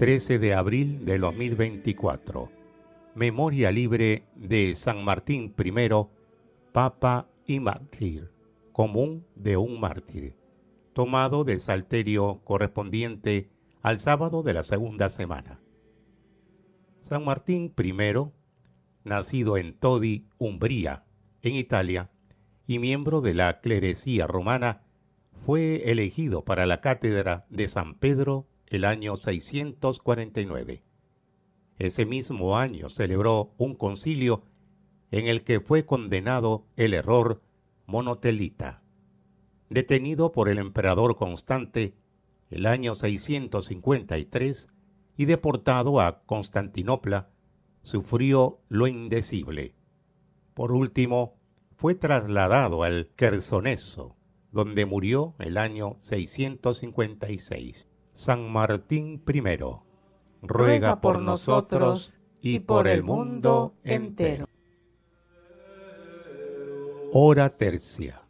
13 de abril de 2024. Memoria libre de San Martín I, Papa y Mártir, común de un mártir, tomado del salterio correspondiente al sábado de la segunda semana. San Martín I, nacido en Todi, Umbría, en Italia, y miembro de la clerecía romana, fue elegido para la cátedra de San Pedro el año 649. Ese mismo año celebró un concilio en el que fue condenado el error monotelita. Detenido por el emperador Constante el año 653 y deportado a Constantinopla, sufrió lo indecible. Por último, fue trasladado al Quersoneso, donde murió el año 656. San Martín I, ruega por nosotros y por el mundo entero. Hora tercia.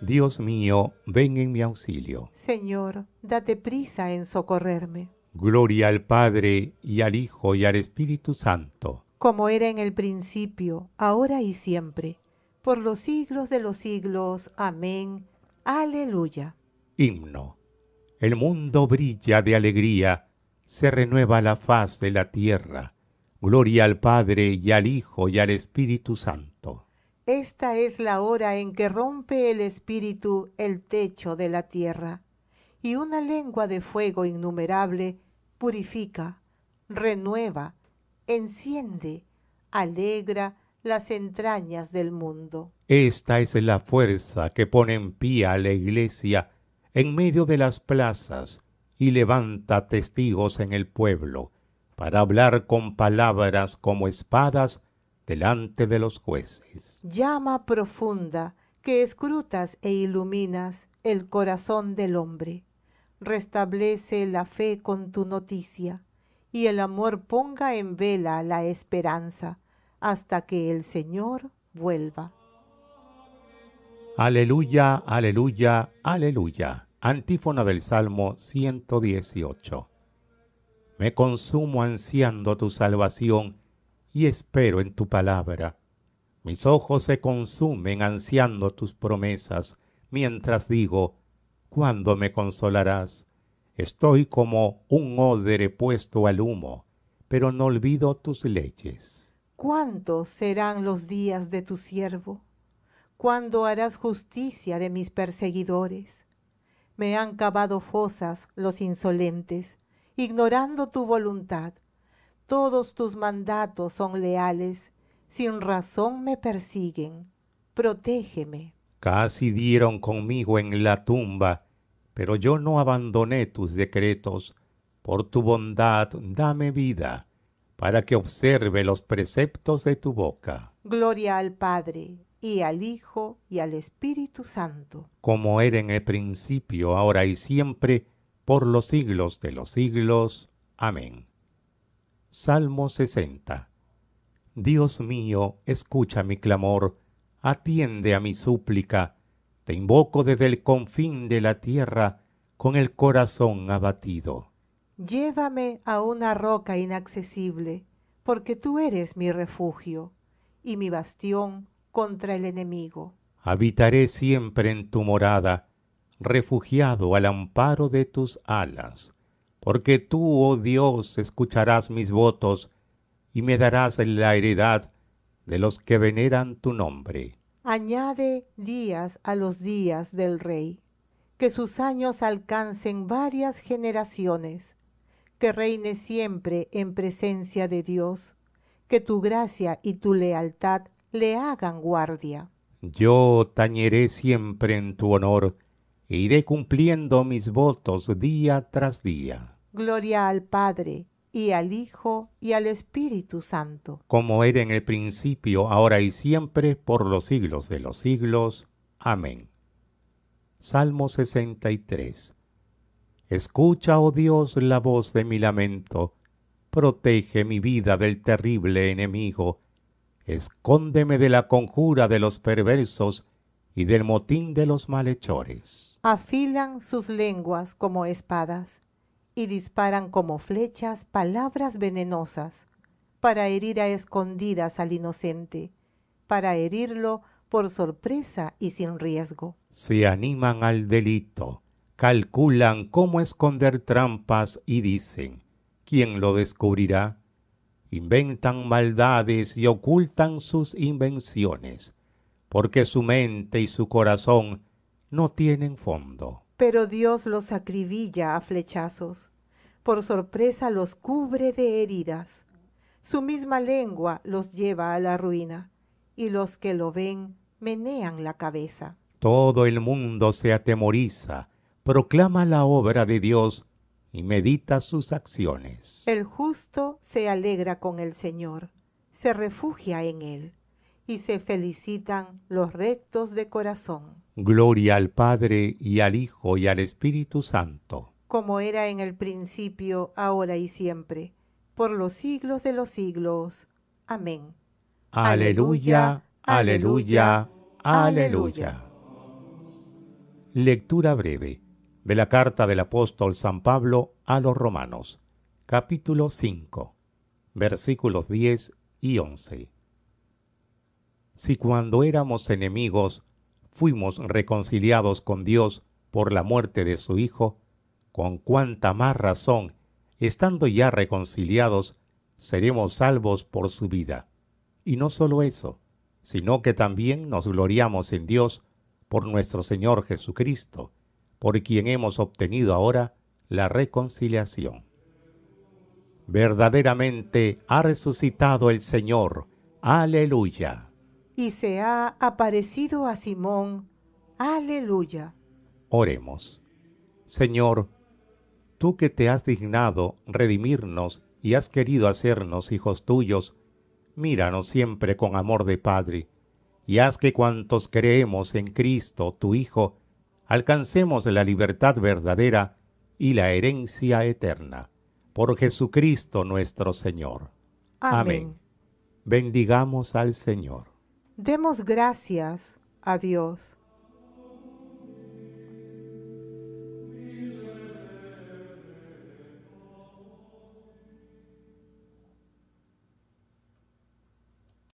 Dios mío, ven en mi auxilio. Señor, date prisa en socorrerme. Gloria al Padre y al Hijo y al Espíritu Santo. Como era en el principio, ahora y siempre, por los siglos de los siglos. Amén. Aleluya. Himno el mundo brilla de alegría, se renueva la faz de la tierra. Gloria al Padre y al Hijo y al Espíritu Santo. Esta es la hora en que rompe el Espíritu el techo de la tierra, y una lengua de fuego innumerable purifica, renueva, enciende, alegra las entrañas del mundo. Esta es la fuerza que pone en pie a la Iglesia en medio de las plazas y levanta testigos en el pueblo para hablar con palabras como espadas delante de los jueces. Llama profunda que escrutas e iluminas el corazón del hombre. Restablece la fe con tu noticia y el amor ponga en vela la esperanza hasta que el Señor vuelva. Aleluya, aleluya, aleluya. Antífona del Salmo 118. Me consumo ansiando tu salvación y espero en tu palabra. Mis ojos se consumen ansiando tus promesas, mientras digo, ¿cuándo me consolarás? Estoy como un odre puesto al humo, pero no olvido tus leyes. ¿Cuántos serán los días de tu siervo? ¿Cuándo harás justicia de mis perseguidores? Me han cavado fosas los insolentes, ignorando tu voluntad. Todos tus mandatos son leales, sin razón me persiguen. Protégeme. Casi dieron conmigo en la tumba, pero yo no abandoné tus decretos. Por tu bondad dame vida, para que observe los preceptos de tu boca. Gloria al Padre y al Hijo y al Espíritu Santo. Como era en el principio, ahora y siempre, por los siglos de los siglos. Amén. Salmo 60. Dios mío, escucha mi clamor, atiende a mi súplica. Te invoco desde el confín de la tierra, con el corazón abatido. Llévame a una roca inaccesible, porque tú eres mi refugio y mi bastión contra el enemigo. Habitaré siempre en tu morada, refugiado al amparo de tus alas, porque tú, oh Dios, escucharás mis votos y me darás la heredad de los que veneran tu nombre. Añade días a los días del rey, que sus años alcancen varias generaciones, que reine siempre en presencia de Dios, que tu gracia y tu lealtad le hagan guardia. Yo tañeré siempre en tu honor e iré cumpliendo mis votos día tras día. Gloria al Padre, y al Hijo, y al Espíritu Santo. Como era en el principio, ahora y siempre, por los siglos de los siglos. Amén. Salmo 63. Escucha, oh Dios, la voz de mi lamento. Protege mi vida del terrible enemigo escóndeme de la conjura de los perversos y del motín de los malhechores. Afilan sus lenguas como espadas y disparan como flechas palabras venenosas para herir a escondidas al inocente, para herirlo por sorpresa y sin riesgo. Se animan al delito, calculan cómo esconder trampas y dicen, ¿quién lo descubrirá? inventan maldades y ocultan sus invenciones, porque su mente y su corazón no tienen fondo. Pero Dios los acribilla a flechazos, por sorpresa los cubre de heridas, su misma lengua los lleva a la ruina, y los que lo ven menean la cabeza. Todo el mundo se atemoriza, proclama la obra de Dios y medita sus acciones. El justo se alegra con el Señor, se refugia en Él, y se felicitan los rectos de corazón. Gloria al Padre y al Hijo y al Espíritu Santo. Como era en el principio, ahora y siempre, por los siglos de los siglos. Amén. Aleluya, aleluya, aleluya. Lectura breve de la carta del apóstol San Pablo a los Romanos, capítulo 5, versículos 10 y 11. Si cuando éramos enemigos fuimos reconciliados con Dios por la muerte de su Hijo, con cuánta más razón, estando ya reconciliados, seremos salvos por su vida. Y no solo eso, sino que también nos gloriamos en Dios por nuestro Señor Jesucristo, por quien hemos obtenido ahora la reconciliación. Verdaderamente ha resucitado el Señor. Aleluya. Y se ha aparecido a Simón. Aleluya. Oremos. Señor, tú que te has dignado redimirnos y has querido hacernos hijos tuyos, míranos siempre con amor de Padre, y haz que cuantos creemos en Cristo, tu Hijo, alcancemos la libertad verdadera y la herencia eterna. Por Jesucristo nuestro Señor. Amén. Amén. Bendigamos al Señor. Demos gracias a Dios